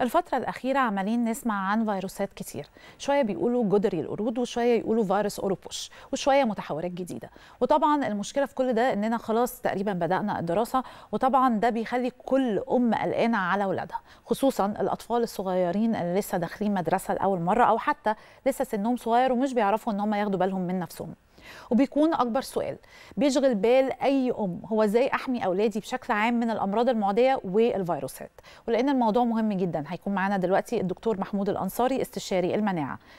الفترة الأخيرة عمالين نسمع عن فيروسات كتير شوية بيقولوا جدري القرود وشوية يقولوا فيروس أوروبوش وشوية متحورات جديدة وطبعا المشكلة في كل ده إننا خلاص تقريبا بدأنا الدراسة وطبعا ده بيخلي كل أم قلقانة على أولادها خصوصا الأطفال الصغيرين اللي لسه داخلين مدرسة لأول مرة أو حتى لسه سنهم صغير ومش بيعرفوا إن هم ياخدوا بالهم من نفسهم وبيكون اكبر سؤال بيشغل بال اي ام هو ازاي احمي اولادي بشكل عام من الامراض المعديه والفيروسات ولان الموضوع مهم جدا هيكون معانا دلوقتي الدكتور محمود الانصاري استشاري المناعه